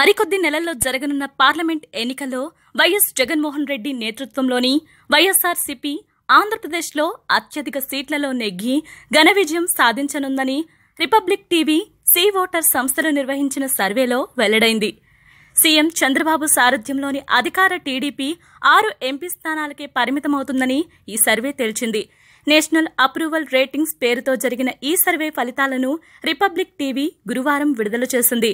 మరికొద్ది నెలల్లో జరగనున్న పార్లమెంట్ ఎన్నికల్లో వైఎస్ జగన్మోహన్ రెడ్డి నేతృత్వంలోని వైఎస్ఆర్ సిపి ఆంధ్రప్రదేశ్లో అత్యధిక సీట్లలో నెగ్గి ఘన విజయం సాధించనుందని రిపబ్లిక్ టీవీ సీ ఓటర్ సంస్థలు నిర్వహించిన సర్వేలో వెల్లడైంది సీఎం చంద్రబాబు సారథ్యంలోని అధికార టీడీపీ ఆరు ఎంపీ స్థానాలకే పరిమితమవుతుందని ఈ సర్వే తేల్చింది నేషనల్ అప్రూవల్ రేటింగ్స్ పేరుతో జరిగిన ఈ సర్వే ఫలితాలను రిపబ్లిక్ టీవీ గురువారం విడుదల చేసింది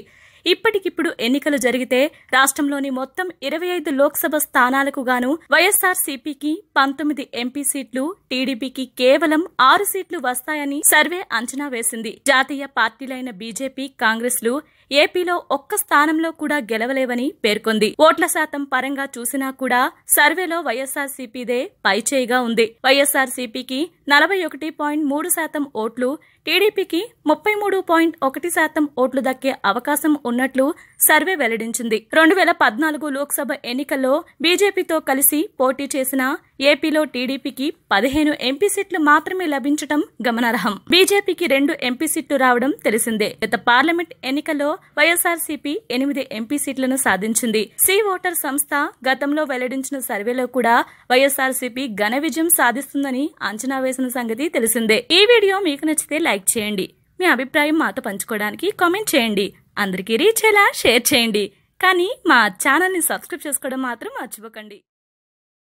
ఇప్పటికిప్పుడు ఎన్నికలు జరిగితే రాష్ట్రంలోని మొత్తం ఇరవై ఐదు లోక్సభ స్థానాలకు గాను వైఎస్ఆర్సీపీకి పంతొమ్మిది ఎంపీ సీట్లు టీడీపీకి కేవలం ఆరు సీట్లు వస్తాయని సర్వే అంచనా వేసింది జాతీయ పార్టీలైన బీజేపీ కాంగ్రెస్లు ఏపీలో ఒక్క స్థానంలో కూడా గెలవలేవని పేర్కొంది ఓట్ల శాతం పరంగా చూసినా కూడా సర్వేలో వైఎస్ఆర్సీపీదే పైచేయిగా ఉంది వైఎస్ఆర్సీపీకి నలభై ఒకటి పాయింట్ మూడు శాతం ఓట్లు టీడీపీకి ముప్పై మూడు పాయింట్ ఒకటి శాతం ఓట్లు దక్కే అవకాశం ఉంది ఉన్నట్లు సర్వే వెల్లడించింది రెండు వేల పద్నాలుగు లోక్సభ ఎన్నికల్లో బీజేపీతో కలిసి పోటీ చేసిన ఏపీలో టీడీపీకి పదిహేను ఎంపీ సీట్లు మాత్రమే లభించడం గమనార్హం బీజేపీకి రెండు ఎంపీ సీట్లు రావడం తెలిసిందే గత పార్లమెంట్ ఎన్నికల్లో వైఎస్ఆర్సీపీ ఎనిమిది ఎంపీ సీట్లను సాధించింది సి ఓటర్ సంస్థ గతంలో వెల్లడించిన సర్వేలో కూడా వైఎస్ఆర్సీపీ ఘన విజయం సాధిస్తుందని అంచనా వేసిన సంగతి తెలిసిందే ఈ వీడియో మీకు నచ్చితే లైక్ చేయండి మీ అభిప్రాయం మాతో పంచుకోవడానికి కామెంట్ చేయండి అందరికీ రీచ్ ఎలా షేర్ చేయండి కానీ మా ఛానల్ని సబ్స్క్రైబ్ చేసుకోవడం మాత్రం మర్చిపోకండి